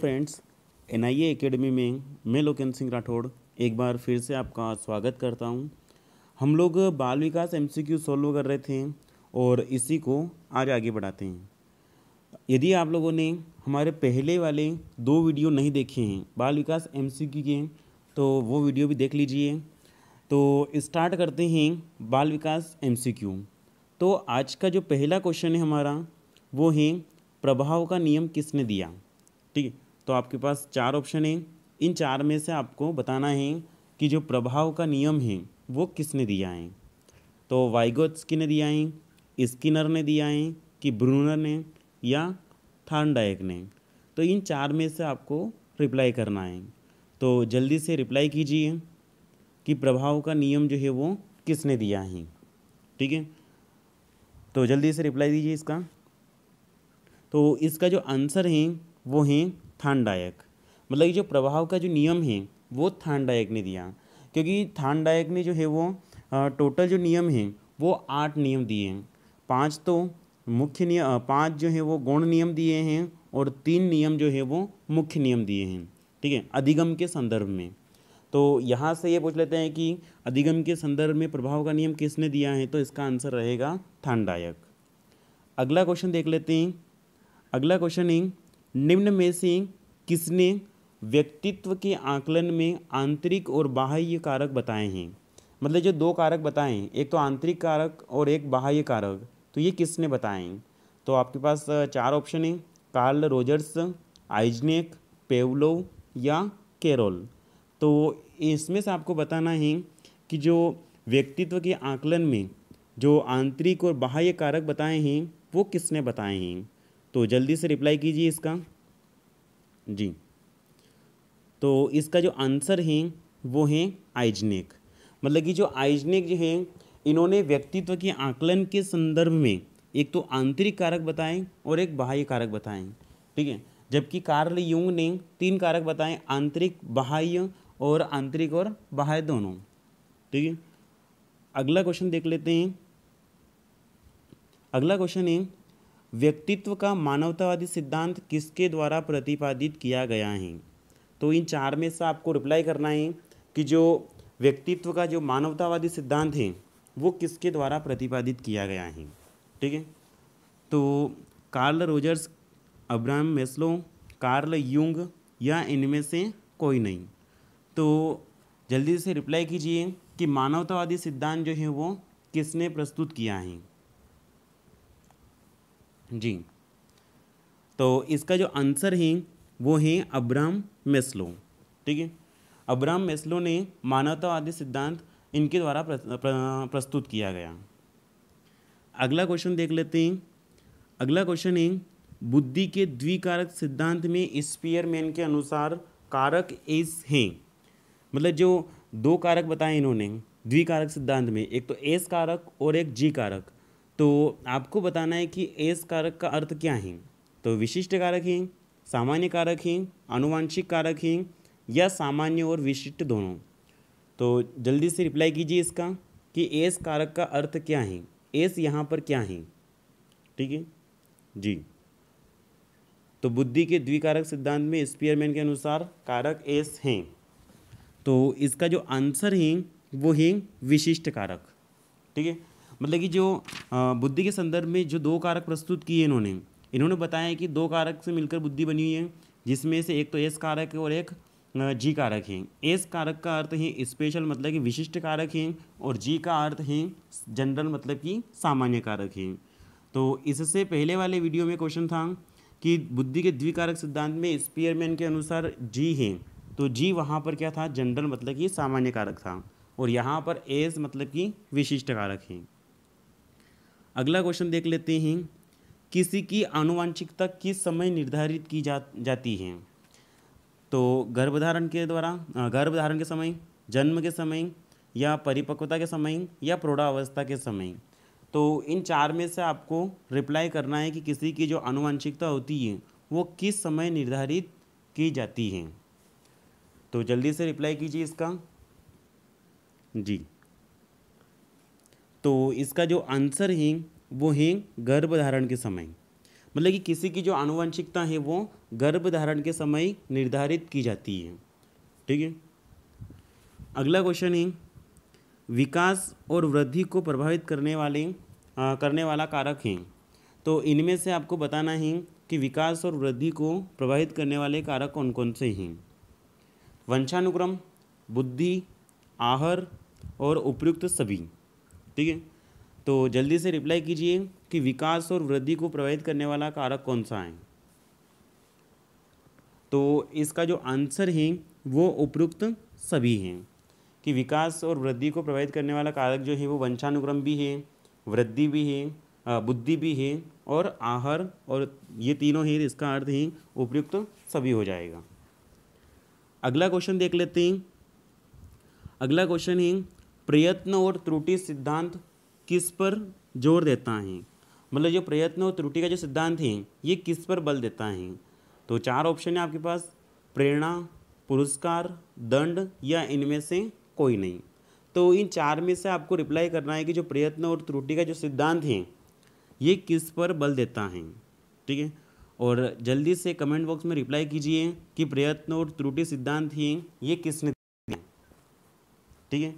Friends N आई academy में मैं लोकेंद्र सिंह राठौड़ एक बार फिर से आपका स्वागत करता हूँ हम लोग बाल विकास एम सी क्यू सॉल्व कर रहे थे और इसी को आज आगे बढ़ाते हैं यदि आप लोगों ने हमारे पहले वाले दो वीडियो नहीं देखे हैं बाल विकास एम सी क्यू के तो वो वीडियो भी देख लीजिए तो स्टार्ट करते हैं बाल विकास एम सी क्यू तो आज का जो पहला क्वेश्चन है हमारा वो है प्रभाव का नियम किसने दिया ठीक है तो आपके पास चार ऑप्शन हैं इन चार में से आपको बताना है कि जो प्रभाव का नियम है वो किसने दिया है तो वाइगोत्स्की ने दिया है स्किनर ने दिया है कि ब्रूनर ने या थानडायक ने तो इन चार में से आपको रिप्लाई करना है तो जल्दी से रिप्लाई कीजिए कि प्रभाव का नियम जो है वो किसने दिया है ठीक है तो जल्दी से रिप्लाई दीजिए इसका तो इसका जो आंसर है वो है थानडायक मतलब ये जो प्रभाव का जो नियम है वो थानडायक ने दिया क्योंकि थानडायक ने जो है वो टोटल जो नियम हैं वो आठ नियम दिए हैं पाँच तो मुख्य नियम पाँच जो है वो गौण नियम दिए हैं और तीन नियम जो है वो मुख्य नियम दिए हैं ठीक है अधिगम के संदर्भ में तो यहाँ से ये पूछ लेते हैं कि अधिगम के संदर्भ में प्रभाव का नियम किसने दिया है तो इसका आंसर रहेगा थानडायक अगला क्वेश्चन देख लेते हैं अगला क्वेश्चन है निम्न में से किसने व्यक्तित्व के आकलन में आंतरिक और बाह्य कारक बताए हैं मतलब जो दो कारक बताए हैं एक तो आंतरिक कारक और एक बाह्य कारक तो ये किसने बताए हैं तो आपके पास चार ऑप्शन हैं कार्ल रोजर्स आइजनेक पेवलो या केरोल तो इसमें से आपको बताना है कि जो व्यक्तित्व के आकलन में जो आंतरिक और बाह्य कारक बताए हैं वो किसने बताए हैं तो जल्दी से रिप्लाई कीजिए इसका जी तो इसका जो आंसर है वो है आइजनेक मतलब कि जो आइजनेक जो है इन्होंने व्यक्तित्व के आकलन के संदर्भ में एक तो आंतरिक कारक बताएं और एक बाह्य कारक बताएं ठीक है जबकि कार्ल यूंग ने तीन कारक बताएं आंतरिक बाह्य और आंतरिक और बाह्य दोनों ठीक है अगला क्वेश्चन देख लेते हैं अगला क्वेश्चन है व्यक्तित्व का मानवतावादी सिद्धांत किसके द्वारा प्रतिपादित किया गया है तो इन चार में से आपको रिप्लाई करना है कि जो व्यक्तित्व का जो मानवतावादी सिद्धांत है वो किसके द्वारा प्रतिपादित किया गया है ठीक है तो Carl Rogers Abraham Maslow Carl Jung या इनमें से कोई नहीं तो जल्दी से रिप्लाई कीजिए कि मानवतावादी सिद्धांत जो है वो किसने प्रस्तुत किया है जी तो इसका जो आंसर है वो है अब्राम मेस्लो ठीक है अब्राम मेस्लो ने मानवतावादी सिद्धांत इनके द्वारा प्रस्तुत किया गया अगला क्वेश्चन देख लेते हैं अगला क्वेश्चन है बुद्धि के द्विकारक सिद्धांत में स्पीयरमैन के अनुसार कारक एस हैं मतलब जो दो कारक बताए इन्होंने द्विकारक सिद्धांत में एक तो एस कारक और एक जी कारक तो आपको बताना है कि एस कारक का अर्थ क्या है तो विशिष्ट कारक ही सामान्य कारक ही अनुवांशिक कारक ही या सामान्य और विशिष्ट दोनों तो जल्दी से रिप्लाई कीजिए इसका कि एस कारक का अर्थ क्या है एस यहाँ पर क्या है ठीक है जी तो बुद्धि के द्विकारक सिद्धांत में स्पीयरमैन के अनुसार कारक एस हैं तो इसका जो आंसर है वो है विशिष्ट कारक ठीक है मतलब कि जो बुद्धि के संदर्भ में जो दो कारक प्रस्तुत किए इन्होंने इन्होंने बताया कि दो कारक से मिलकर बुद्धि बनी हुई है जिसमें से एक तो एस कारक है और एक जी कारक है एस कारक का अर्थ है स्पेशल मतलब कि विशिष्ट कारक है और जी का अर्थ है जनरल मतलब कि सामान्य कारक है तो इससे पहले वाले वीडियो में क्वेश्चन था कि बुद्धि के द्विकारक सिद्धांत में स्पीयरमैन के अनुसार जी है तो जी वहाँ पर क्या था जनरल मतलब कि सामान्य कारक था और यहाँ पर एस मतलब कि विशिष्ट कारक है अगला क्वेश्चन देख लेते हैं किसी की आनुवांशिकता किस समय निर्धारित की जा जाती है तो गर्भधारण के द्वारा गर्भधारण के समय जन्म के समय या परिपक्वता के समय या प्रौढ़ावस्था के समय तो इन चार में से आपको रिप्लाई करना है कि किसी की जो आनुवंशिकता होती है वो किस समय निर्धारित की जाती है तो जल्दी से रिप्लाई कीजिए इसका जी तो इसका जो आंसर है वो है गर्भधारण के समय मतलब कि किसी की जो आनुवंशिकता है वो गर्भधारण के समय निर्धारित की जाती है ठीक है अगला क्वेश्चन है विकास और वृद्धि को प्रभावित करने वाले आ, करने वाला कारक हैं तो इनमें से आपको बताना है कि विकास और वृद्धि को प्रभावित करने वाले कारक कौन कौन से हैं वंशानुक्रम बुद्धि आहर और उपयुक्त सभी ठीक है तो जल्दी से रिप्लाई कीजिए कि विकास और वृद्धि को प्रभावित करने वाला कारक कौन सा है तो इसका जो आंसर है वो उपयुक्त सभी हैं कि विकास और वृद्धि को प्रभावित करने वाला कारक जो है वो वंशानुक्रम भी है वृद्धि भी है बुद्धि भी है और आहार और ये तीनों ही इसका अर्थ ही उपयुक्त तो सभी हो जाएगा अगला क्वेश्चन देख लेते हैं अगला क्वेश्चन है प्रयत्न और त्रुटि सिद्धांत किस पर जोर देता है मतलब जो प्रयत्न और त्रुटि का जो सिद्धांत है ये किस पर बल देता है तो चार ऑप्शन है आपके पास प्रेरणा पुरस्कार दंड या इनमें से कोई नहीं तो इन चार में से आपको रिप्लाई करना है कि जो प्रयत्न और त्रुटि का जो सिद्धांत है ये किस पर बल देता है ठीक है और जल्दी से कमेंट बॉक्स में रिप्लाई कीजिए कि प्रयत्न और त्रुटि सिद्धांत ही ये किसने दिया ठीक है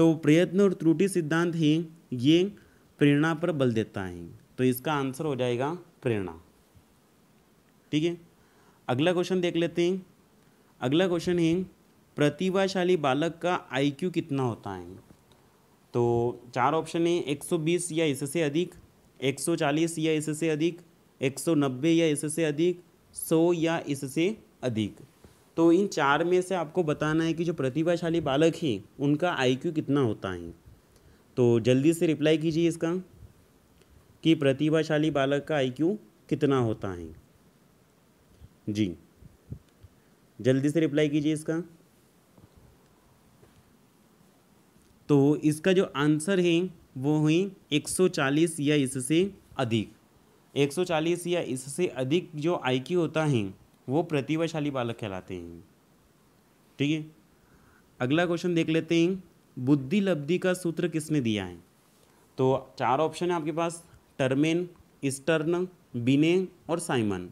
तो प्रयत्न और त्रुटि सिद्धांत ही ये प्रेरणा पर बल देता है तो इसका आंसर हो जाएगा प्रेरणा ठीक है अगला क्वेश्चन देख लेते हैं अगला क्वेश्चन है प्रतिभाशाली बालक का आईक्यू कितना होता है तो चार ऑप्शन है 120 या इससे अधिक 140 या इससे अधिक 190 या इससे अधिक 100 या इससे अधिक तो इन चार में से आपको बताना है कि जो प्रतिभाशाली बालक हैं उनका आईक्यू कितना होता है तो जल्दी से रिप्लाई कीजिए इसका कि प्रतिभाशाली बालक का आईक्यू कितना होता है जी जल्दी से रिप्लाई कीजिए इसका तो इसका जो आंसर है वो हुई 140 या इससे अधिक 140 या इससे अधिक जो आईक्यू होता है वो प्रतिभाशाली बालक कहलाते हैं ठीक है अगला क्वेश्चन देख लेते हैं बुद्धि लब्धि का सूत्र किसने दिया है तो चार ऑप्शन है आपके पास टर्मेन स्टर्न बिने और साइमन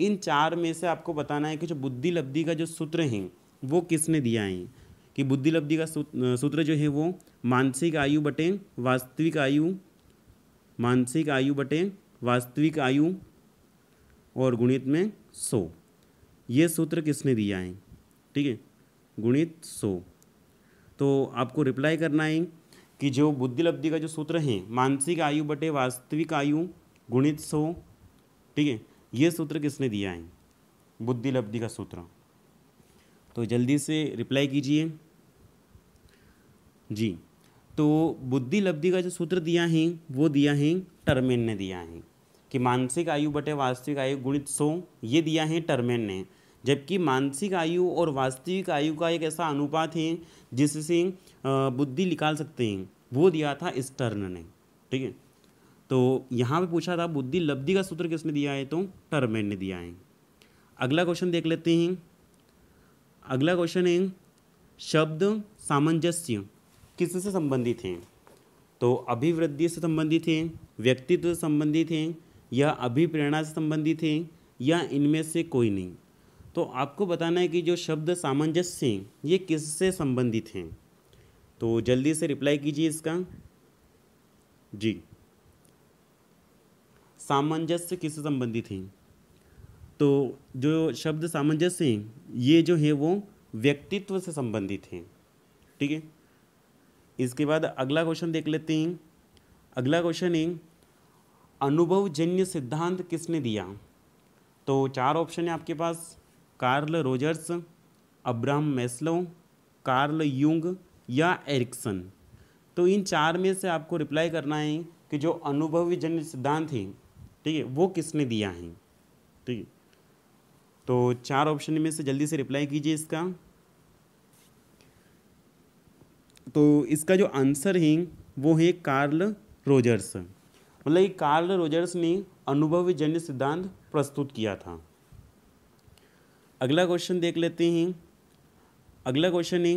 इन चार में से आपको बताना है कि जो बुद्धि लब्धि का जो सूत्र है वो किसने दिया है कि बुद्धि लब्धि का सूत्र जो है वो मानसिक आयु बटे वास्तविक आयु मानसिक आयु बटे वास्तविक आयु और गुणित में सौ ये सूत्र किसने दिया है ठीक है गुणित सो तो आपको रिप्लाई करना है कि जो बुद्धिलब्धि का जो सूत्र है मानसिक आयु बटे वास्तविक आयु गुणित सो ठीक है ये सूत्र किसने दिया है बुद्धि लब्धि का सूत्र तो जल्दी से रिप्लाई कीजिए जी तो बुद्धि लब्धि का जो सूत्र दिया है वो दिया है टर्मेन ने दिया है कि मानसिक आयु बटे वास्तविक आयु गुणित सो ये दिया है टर्मेन ने जबकि मानसिक आयु और वास्तविक आयु का एक ऐसा अनुपात है जिससे बुद्धि निकाल सकते हैं वो दिया था स्टर्न ने ठीक है तो यहाँ पे पूछा था बुद्धि लब्धि का सूत्र किसने दिया है तो टर्मेन ने दिया है अगला क्वेश्चन देख लेते हैं अगला क्वेश्चन है शब्द सामंजस्य किससे संबंधित हैं तो अभिवृद्धि से संबंधित हैं व्यक्तित्व से संबंधित हैं या अभिप्रेरणा से संबंधित है या इनमें से कोई नहीं तो आपको बताना है कि जो शब्द सामंजस्य हैं ये किससे संबंधित हैं तो जल्दी से रिप्लाई कीजिए इसका जी सामंजस्य किससे संबंधित हैं तो जो शब्द सामंजस्य हैं ये जो है वो व्यक्तित्व से संबंधित हैं ठीक है इसके बाद अगला क्वेश्चन देख लेते हैं अगला क्वेश्चन है अनुभवजन्य सिद्धांत किसने दिया तो चार ऑप्शन है आपके पास Carl Rogers Abraham Maslow Carl Jung या एरिक्सन तो इन चार में से आपको रिप्लाई करना है कि जो अनुभवजन्य सिद्धांत है ठीक है वो किसने दिया है ठीक है तो चार ऑप्शन में से जल्दी से रिप्लाई कीजिए इसका तो इसका जो आंसर है वो है कार्ल रोजर्स मतलब ये कार्ल रोजर्स ने अनुभवजन्य सिद्धांत प्रस्तुत किया था अगला क्वेश्चन देख लेते हैं अगला क्वेश्चन है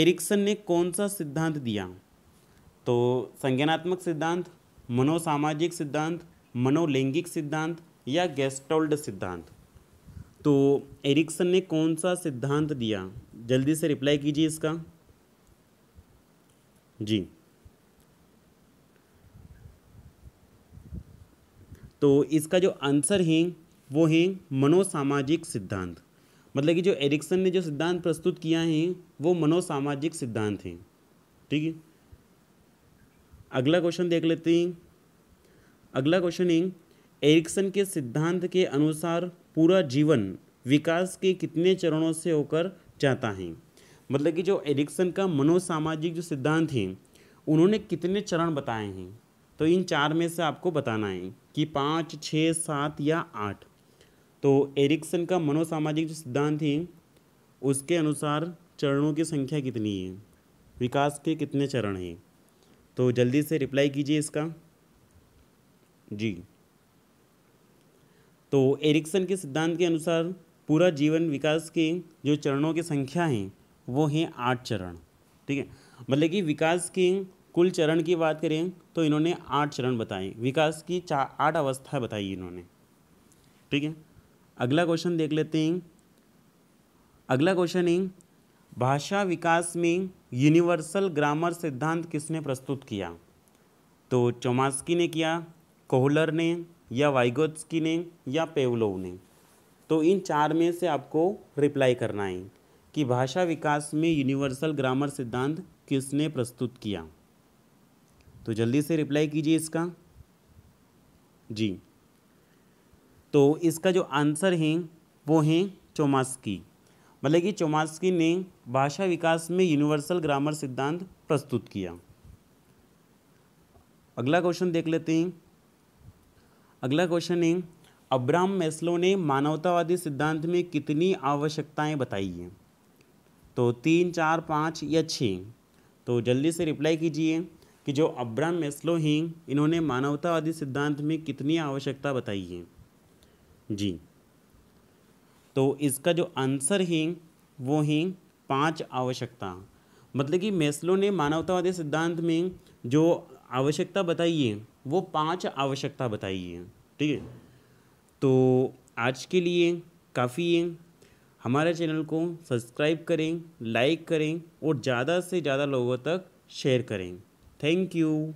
एरिक्सन ने कौन सा सिद्धांत दिया तो संज्ञानात्मक सिद्धांत मनोसामाजिक सिद्धांत मनोलैंगिक सिद्धांत या गैस्टोल्ड सिद्धांत तो एरिक्सन ने कौन सा सिद्धांत दिया जल्दी से रिप्लाई कीजिए इसका जी तो इसका जो आंसर है वो है मनोसामाजिक सिद्धांत मतलब कि जो एरिक्सन ने जो सिद्धांत प्रस्तुत किया है वो मनोसामाजिक सिद्धांत हैं ठीक है अगला क्वेश्चन देख लेते हैं अगला क्वेश्चन है एरिक्सन के सिद्धांत के अनुसार पूरा जीवन विकास के कितने चरणों से होकर जाता है मतलब कि जो एरिक्सन का मनोसामाजिक जो सिद्धांत है उन्होंने कितने चरण बताए हैं तो इन चार में से आपको बताना है कि पाँच छः सात या आठ तो एरिक्सन का मनोसामाजिक जो सिद्धांत है उसके अनुसार चरणों की संख्या कितनी है विकास के कितने चरण हैं तो जल्दी से रिप्लाई कीजिए इसका जी तो एरिक्सन के सिद्धांत के अनुसार पूरा जीवन विकास के जो चरणों की संख्या हैं वो हैं आठ चरण ठीक है मतलब कि विकास के कुल चरण की बात करें तो इन्होंने आठ चरण बताए विकास की चा आठ अवस्थाएं बताई इन्होंने ठीक है अगला क्वेश्चन देख लेते हैं अगला क्वेश्चन है भाषा विकास में यूनिवर्सल ग्रामर सिद्धांत किसने प्रस्तुत किया तो चौमास्की ने किया कोहलर ने या वाइगोत्की ने या पेवलोव ने तो इन चार में से आपको रिप्लाई करना है कि भाषा विकास में यूनिवर्सल ग्रामर सिद्धांत किसने प्रस्तुत किया तो जल्दी से रिप्लाई कीजिए इसका जी तो इसका जो आंसर है वो है चौमास्की मतलब कि चौमास्की ने भाषा विकास में यूनिवर्सल ग्रामर सिद्धांत प्रस्तुत किया अगला क्वेश्चन देख लेते हैं अगला क्वेश्चन है अब्राहम मैस्लो ने मानवतावादी सिद्धांत में कितनी आवश्यकताएं बताई हैं तो तीन चार पाँच या छः तो जल्दी से रिप्लाई कीजिए कि जो अब्राम मेस्लो हैं इन्होंने मानवतावादी सिद्धांत में कितनी आवश्यकता बताई है जी तो इसका जो आंसर है वो है पांच आवश्यकता मतलब कि मेस्लो ने मानवतावादी सिद्धांत में जो आवश्यकता बताई है वो पांच आवश्यकता बताई है ठीक है तो आज के लिए काफ़ी है हमारे चैनल को सब्सक्राइब करें लाइक करें और ज़्यादा से ज़्यादा लोगों तक शेयर करें Thank you.